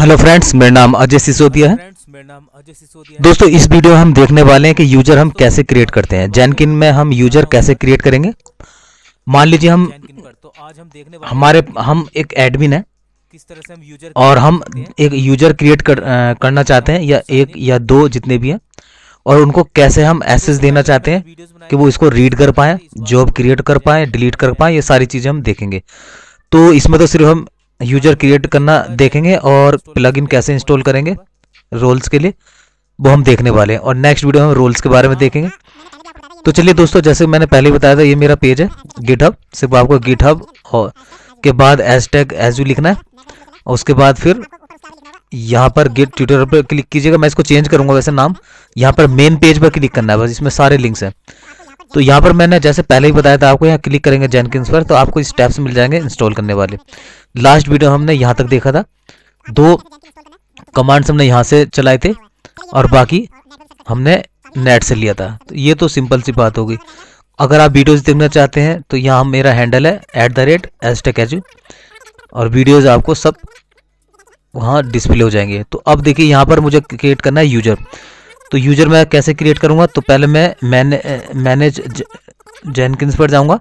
hello friends मेरा नाम अजय सिसोदिया है दोस्तों इस वीडियो में हम देखने वाले हैं कि यूजर हम कैसे क्रिएट करते हैं जैनकिन में हम यूजर कैसे क्रिएट करेंगे मान लीजिए हम हमारे हम एक एडमिन है किस तरह से हम यूजर और हम एक यूजर क्रिएट कर, करना चाहते हैं या एक या दो जितने भी हैं और उनको कैसे हम एसेस देना चाहते हैं कि वो इसको रीड कर पाए जॉब क्रिएट कर पाए डिलीट कर पाए ये सारी चीज़ें हम देखेंगे तो इसमें तो सिर्फ हम यूजर क्रिएट करना देखेंगे और प्लगइन कैसे इंस्टॉल करेंगे रोल्स के लिए वो हम देखने वाले हैं और नेक्स्ट वीडियो में हम रोल्स के बारे में देखेंगे तो चलिए दोस्तों जैसे मैंने पहले बताया था ये मेरा पेज है गिटहब सिर्फ आपको गिटहब और के बाद एस टैग एस यू लिखना है और उसके बाद फिर यहाँ पर गिट ट्विटर पर क्लिक कीजिएगा मैं इसको चेंज करूँगा वैसे नाम यहाँ पर मेन पेज पर क्लिक करना है बस इसमें सारे लिंक्स हैं तो यहाँ पर मैंने जैसे पहले ही बताया था आपको यहाँ क्लिक करेंगे जैनकिंस पर तो आपको स्टेप्स मिल जाएंगे इंस्टॉल करने वाले लास्ट वीडियो हमने यहाँ तक देखा था दो कमांड्स हमने यहाँ से चलाए थे और बाकी हमने नेट से लिया था तो ये तो सिंपल सी बात होगी अगर आप वीडियोज़ देखना चाहते हैं तो यहाँ मेरा हैंडल है at the rate H tech H और वीडियोज़ आपको सब वहाँ डिस्प्ले हो जाएंगे तो अब देखिए यहाँ पर मुझे क्रिएट करना है यूजर तो यूजर मैं कैसे क्रिएट करूँगा तो पहले मैं मैने मैनेज जेनकिंस पर जाऊँगा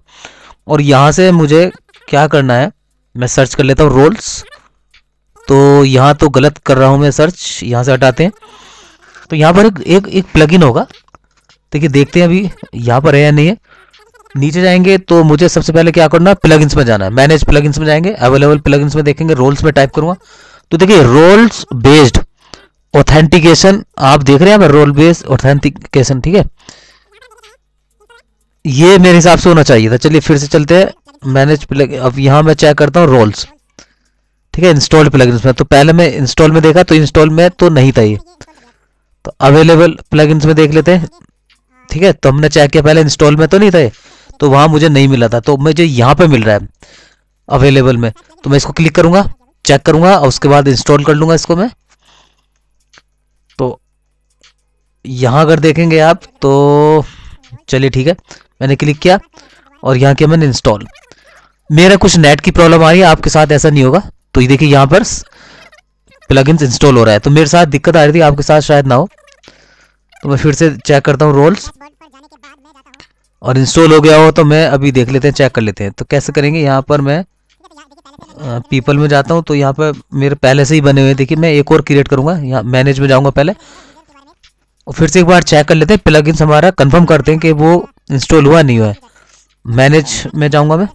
और यहाँ से मुझे क्या करना है मैं सर्च कर लेता हूँ रोल्स तो यहाँ तो गलत कर रहा हूँ मैं सर्च यहाँ से हटाते हैं तो यहाँ पर एक एक, एक प्लगइन होगा देखिए देखते हैं अभी यहाँ पर है या नहीं है नीचे जाएंगे तो मुझे सबसे पहले क्या करना है प्लगइन्स में जाना है मैनेज प्लगइन्स में जाएंगे अवेलेबल प्लगइन्स में देखेंगे रोल्स में टाइप करूंगा तो देखिए रोल्स बेस्ड ऑथेंटिकेशन आप देख रहे हैं मैं रोल बेस ऑथेंटिकेशन ठीक है ये मेरे हिसाब से होना चाहिए था चलिए फिर से चलते हैं मैनेज अब यहां मैं चेक करता हूँ रोल्स ठीक है इंस्टॉल्ड प्लग में तो पहले मैं इंस्टॉल में देखा तो इंस्टॉल में तो नहीं था ये तो अवेलेबल प्लग में देख लेते हैं ठीक है तो हमने चेक किया पहले इंस्टॉल में तो नहीं था ये तो वहां मुझे नहीं मिला था तो मुझे यहाँ पे मिल रहा है अवेलेबल में तो मैं इसको क्लिक करूंगा चेक करूंगा और उसके बाद इंस्टॉल कर लूंगा इसको मैं यहाँ अगर देखेंगे आप तो चलिए ठीक है मैंने क्लिक किया और यहाँ किया मैंने इंस्टॉल मेरा कुछ नेट की प्रॉब्लम आ रही है आपके साथ ऐसा नहीं होगा तो ये देखिए यहाँ पर प्लगइन्स इंस्टॉल हो रहा है तो मेरे साथ दिक्कत आ रही थी आपके साथ शायद ना हो तो मैं फिर से चेक करता हूँ रोल्स और इंस्टॉल हो गया हो तो मैं अभी देख लेते हैं चेक कर लेते हैं तो कैसे करेंगे यहाँ पर मैं पीपल में जाता हूँ तो यहाँ पर मेरे पहले से ही बने हुए देखिए मैं एक और क्रिएट करूँगा यहाँ मैनेज में जाऊँगा पहले और फिर से एक बार चेक कर लेते हैं प्लग हमारा कन्फर्म करते हैं कि वो इंस्टॉल हुआ नहीं हुआ है मैनेज में जाऊंगा मैं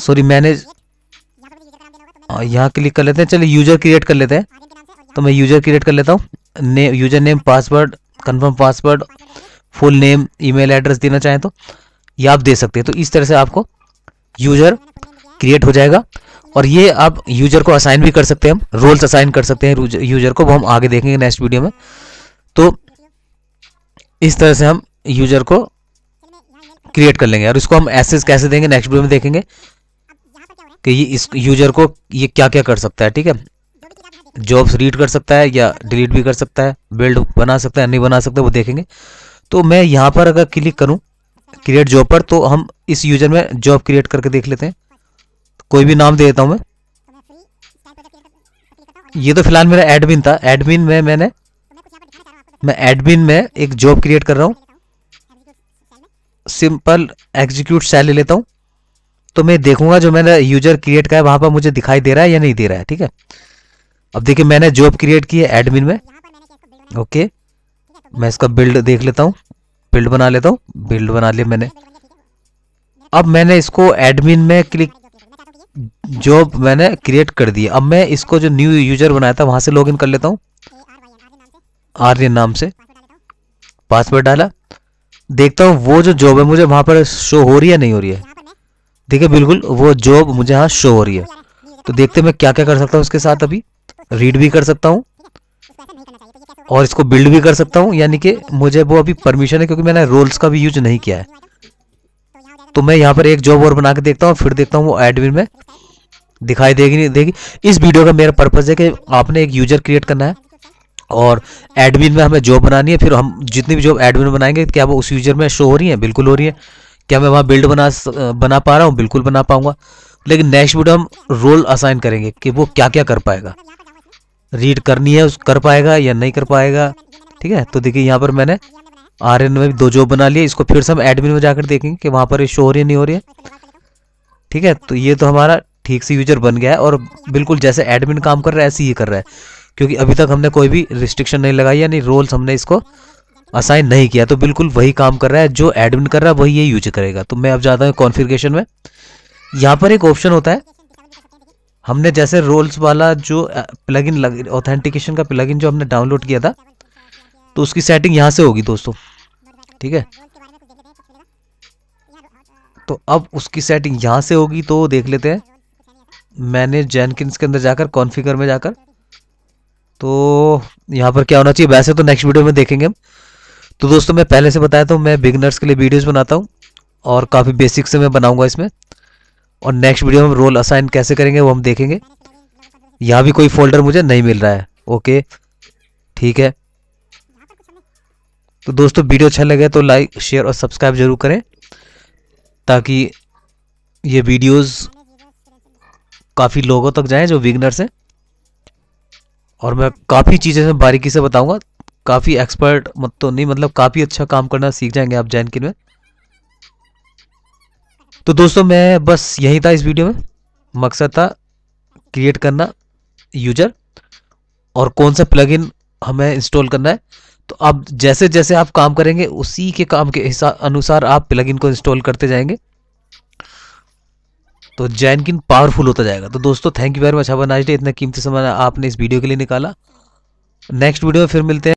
सॉरी मैनेज हाँ, यहाँ क्लिक कर लेते हैं चलिए यूज़र क्रिएट कर लेते हैं तो मैं यूज़र क्रिएट कर लेता हूँ ने username password confirm password full name email address देना चाहें तो ये आप दे सकते हैं तो इस तरह से आपको यूज़र क्रिएट हो जाएगा और ये आप यूज़र को असाइन भी कर सकते हैं हम रोल्स असाइन कर सकते हैं यूज़र को वो हम आगे देखेंगे नेक्स्ट वीडियो में तो इस तरह से हम यूजर को क्रिएट कर लेंगे और इसको हम एसेस कैसे देंगे नेक्स्ट वीडियो में देखेंगे कि ये इस यूजर को ये क्या क्या कर सकता है ठीक है जॉब्स रीड कर सकता है या डिलीट भी कर सकता है बिल्ड बना सकता है नहीं बना सकता वो देखेंगे तो मैं यहाँ पर अगर क्लिक करूँ क्रिएट जॉब पर तो हम इस यूजर में जॉब क्रिएट करके देख लेते हैं कोई भी नाम दे देता हूँ मैं ये तो फिलहाल मेरा एडमिन था एडमिन में मैंने मैं एडमिन में एक जॉब क्रिएट कर रहा हूँ सिंपल एग्जीक्यूट सेल ले लेता हूँ तो मैं देखूंगा जो मैंने यूजर क्रिएट किया है वहां पर मुझे दिखाई दे रहा है या नहीं दे रहा है ठीक है अब देखिए मैंने जॉब क्रिएट की है एडमिन में ओके मैं इसका बिल्ड देख लेता हूँ बिल्ड बना लेता हूँ बिल्ड बना लिया मैंने अब मैंने इसको एडमिन में क्लिक जॉब मैंने क्रिएट कर दिया अब मैं इसको जो न्यू यूजर बनाया था वहां से इन कर लेता हूँ आर्यन नाम से पासवर्ड डाला देखता हूँ वो जो जॉब है मुझे वहां पर शो हो रही है नहीं हो रही है देखिए बिल्कुल वो जॉब मुझे यहाँ शो हो रही है तो देखते मैं क्या क्या कर सकता हूँ उसके साथ अभी रीड भी कर सकता हूँ और इसको बिल्ड भी कर सकता हूँ यानी कि मुझे वो अभी परमिशन है क्योंकि मैंने रोल्स का भी यूज नहीं किया है तो मैं यहाँ पर एक जॉब और बना के देखता हूँ फिर देखता हूँ वो एडमिन में दिखाई देगी नहीं देगी इस वीडियो का मेरा पर्पज़ है कि आपने एक यूजर क्रिएट करना है और एडमिन में हमें जॉब बनानी है फिर हम जितनी भी जॉब एडमिन बनाएंगे क्या वो उस यूजर में शो हो रही है बिल्कुल हो रही है क्या मैं वहाँ बिल्ड बना बना पा रहा हूँ बिल्कुल बना पाऊंगा लेकिन नेक्स्ट वीडियो हम रोल असाइन करेंगे कि वो क्या क्या कर पाएगा रीड करनी है उस कर पाएगा या नहीं कर पाएगा ठीक है तो देखिए यहाँ पर मैंने आर एन में दो जॉब बना लिए इसको फिर से हम एडमिन में जाकर देखेंगे कि वहाँ पर ये शो हो रही है नहीं हो रही है ठीक है तो ये तो हमारा ठीक से यूजर बन गया है और बिल्कुल जैसे एडमिन काम कर रहा है ऐसे ही कर रहा है क्योंकि अभी तक हमने कोई भी रिस्ट्रिक्शन नहीं लगाई यानी रोल्स हमने इसको असाइन नहीं किया तो बिल्कुल वही काम कर रहा है जो एडमिन कर रहा है वही ये यूज करेगा तो मैं अब जाता हूँ कॉन्फिगेशन में यहाँ पर एक ऑप्शन होता है हमने जैसे रोल्स वाला जो प्लगइन लग ऑथेंटिकेशन का प्लगइन जो हमने डाउनलोड किया था तो उसकी सेटिंग यहाँ से होगी दोस्तों ठीक है तो अब उसकी सेटिंग यहाँ से होगी तो देख लेते हैं मैंने जैनकिन्स के अंदर जाकर कॉन्फ़िगर में जाकर तो यहाँ पर क्या होना चाहिए वैसे तो नेक्स्ट वीडियो में देखेंगे हम तो दोस्तों मैं पहले से बताया था मैं बिगनर्स के लिए वीडियोस बनाता हूँ और काफ़ी बेसिक से मैं बनाऊँगा इसमें और नेक्स्ट वीडियो में रोल असाइन कैसे करेंगे वो हम देखेंगे यहाँ भी कोई फोल्डर मुझे नहीं मिल रहा है ओके ठीक है तो दोस्तों वीडियो अच्छा लगे तो लाइक शेयर और सब्सक्राइब जरूर करें ताकि ये वीडियोस काफ़ी लोगों तक जाएं जो बिगनर्स हैं और मैं काफ़ी चीज़ें बारीकी से बताऊंगा काफ़ी एक्सपर्ट मत तो नहीं मतलब काफ़ी अच्छा काम करना सीख जाएंगे आप जैनकिन में तो दोस्तों मैं बस यही था इस वीडियो में मकसद था क्रिएट करना यूजर और कौन सा प्लगइन हमें इंस्टॉल करना है तो आप जैसे जैसे आप काम करेंगे उसी के काम के अनुसार आप प्लगइन को इंस्टॉल करते जाएंगे तो जैन किन पावरफुल होता जाएगा तो दोस्तों thank you very much have nice day इतना कीमती समय आपने इस वीडियो के लिए निकाला नेक्स्ट वीडियो में फिर मिलते हैं